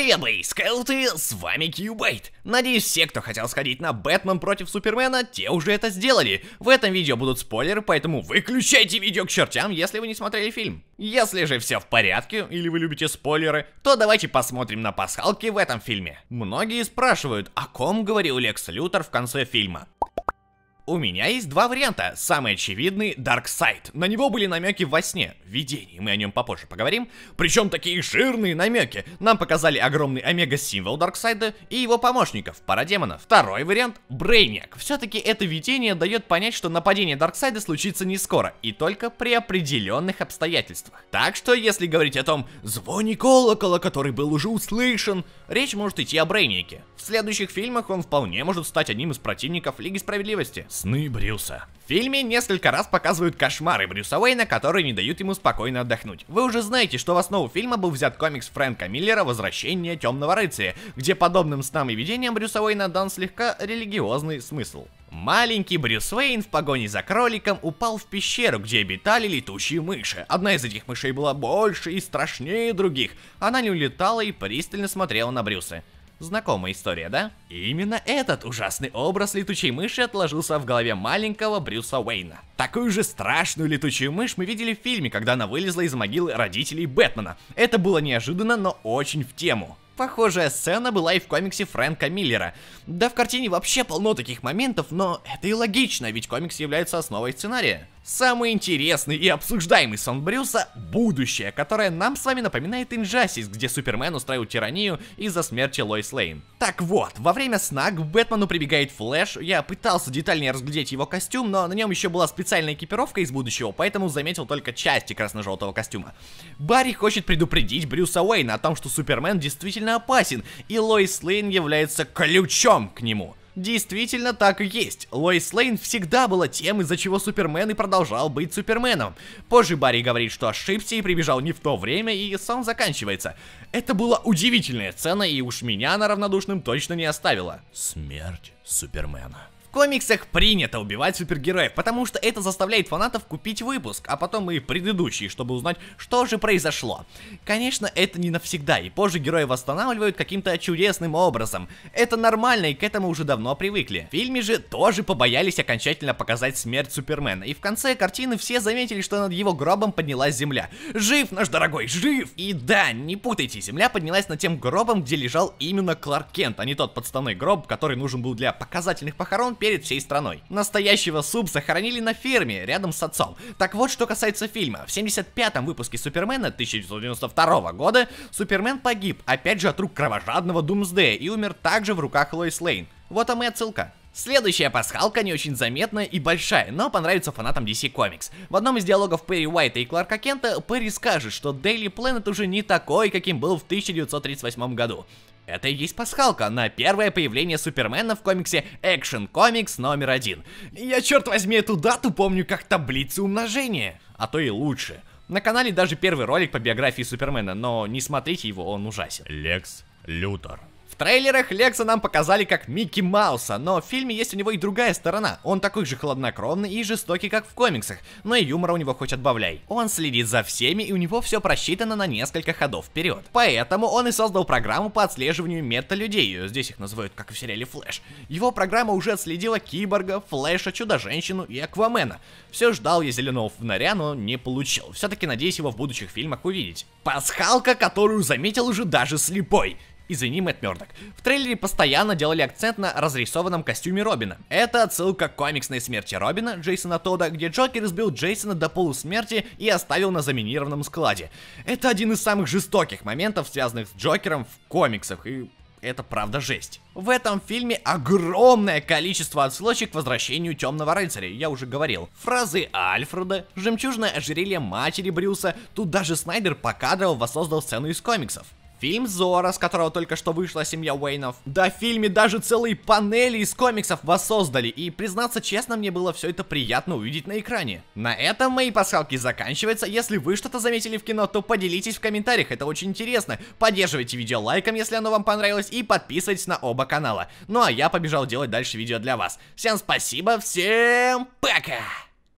Привет, мои скауты, с вами Кьюбайт. Надеюсь, все, кто хотел сходить на Бэтмен против Супермена, те уже это сделали. В этом видео будут спойлеры, поэтому выключайте видео к чертям, если вы не смотрели фильм. Если же все в порядке, или вы любите спойлеры, то давайте посмотрим на пасхалки в этом фильме. Многие спрашивают, о ком говорил Лекс Лютер в конце фильма. У меня есть два варианта. Самый очевидный — Dark Side. На него были намеки во сне, видении, мы о нем попозже поговорим. Причем такие жирные намеки. Нам показали огромный омега-символ Дарксайда и его помощников, парадемонов. Второй вариант — Брейниак. Все-таки это видение дает понять, что нападение Дарксайда случится не скоро, и только при определенных обстоятельствах. Так что, если говорить о том звоне колокола, который был уже услышан, речь может идти о Брейнике. В следующих фильмах он вполне может стать одним из противников Лиги Справедливости. Сны Брюса. В фильме несколько раз показывают кошмары Брюса Уэйна, которые не дают ему спокойно отдохнуть. Вы уже знаете, что в основу фильма был взят комикс Фрэнка Миллера «Возвращение темного рыцаря», где подобным снам и видениям Брюса Уэйна дан слегка религиозный смысл. Маленький Брюс Уэйн в погоне за кроликом упал в пещеру, где обитали летучие мыши. Одна из этих мышей была больше и страшнее других. Она не улетала и пристально смотрела на Брюса. Знакомая история, да? И именно этот ужасный образ летучей мыши отложился в голове маленького Брюса Уэйна. Такую же страшную летучую мышь мы видели в фильме, когда она вылезла из могилы родителей Бэтмена. Это было неожиданно, но очень в тему. Похожая сцена была и в комиксе Фрэнка Миллера. Да в картине вообще полно таких моментов, но это и логично, ведь комикс является основой сценария. Самый интересный и обсуждаемый сон Брюса – будущее, которое нам с вами напоминает Инжасис, где Супермен устраивает тиранию из-за смерти Лоис Лейн. Так вот, во время сна к Бэтмену прибегает Флэш, я пытался детальнее разглядеть его костюм, но на нем еще была специальная экипировка из будущего, поэтому заметил только части красно-желтого костюма. Барри хочет предупредить Брюса Уэйна о том, что Супермен действительно опасен, и Лоис Лейн является ключом к нему. Действительно так и есть. Лоис Лейн всегда была тем, из-за чего Супермен и продолжал быть Суперменом. Позже Барри говорит, что ошибся и прибежал не в то время, и сон заканчивается. Это была удивительная сцена, и уж меня на равнодушным точно не оставила. Смерть Супермена. В комиксах принято убивать супергероев, потому что это заставляет фанатов купить выпуск, а потом и предыдущий, чтобы узнать, что же произошло. Конечно, это не навсегда, и позже герои восстанавливают каким-то чудесным образом. Это нормально, и к этому уже давно привыкли. В фильме же тоже побоялись окончательно показать смерть Супермена, и в конце картины все заметили, что над его гробом поднялась земля. Жив наш дорогой, жив! И да, не путайте, земля поднялась над тем гробом, где лежал именно Кларк Кент, а не тот подставной гроб, который нужен был для показательных похорон перед всей страной. Настоящего Суп захоронили на ферме, рядом с отцом. Так вот, что касается фильма. В 75-м выпуске Супермена 1992 года Супермен погиб, опять же от рук кровожадного Думсдея, и умер также в руках Лоис Лейн. Вот там и отсылка. Следующая пасхалка не очень заметная и большая, но понравится фанатам DC Comics. В одном из диалогов Перри Уайта и Кларка Кента Перри скажет, что Daily Planet уже не такой, каким был в 1938 году. Это и есть пасхалка на первое появление Супермена в комиксе Action Comics номер один. Я, черт возьми, эту дату помню как таблицу умножения, а то и лучше. На канале даже первый ролик по биографии Супермена, но не смотрите его, он ужасен. Лекс Лютер трейлерах Лекса нам показали как Микки Мауса, но в фильме есть у него и другая сторона. Он такой же хладнокровный и жестокий, как в комиксах, но и юмора у него хоть отбавляй. Он следит за всеми и у него все просчитано на несколько ходов вперед. Поэтому он и создал программу по отслеживанию мета-людей, здесь их называют как в сериале Флэш. Его программа уже отследила Киборга, Флэша, Чудо-женщину и Аквамена. Все ждал я зеленого фонаря, но не получил. Все-таки надеюсь его в будущих фильмах увидеть. Пасхалка, которую заметил уже даже слепой. И за ним Мэтт Мёрдок. В трейлере постоянно делали акцент на разрисованном костюме Робина. Это отсылка к комиксной смерти Робина, Джейсона Тода, где Джокер избил Джейсона до полусмерти и оставил на заминированном складе. Это один из самых жестоких моментов, связанных с Джокером в комиксах, и это правда жесть. В этом фильме огромное количество отсылочек к возвращению Темного Рыцаря, я уже говорил. Фразы Альфреда, жемчужное ожерелье матери Брюса, тут даже Снайдер покадрово воссоздал сцену из комиксов. Фильм Зора, с которого только что вышла семья Уэйнов. Да, в фильме даже целые панели из комиксов воссоздали, и, признаться честно, мне было все это приятно увидеть на экране. На этом мои пасхалки заканчиваются. Если вы что-то заметили в кино, то поделитесь в комментариях, это очень интересно. Поддерживайте видео лайком, если оно вам понравилось, и подписывайтесь на оба канала. Ну а я побежал делать дальше видео для вас. Всем спасибо, всем пока!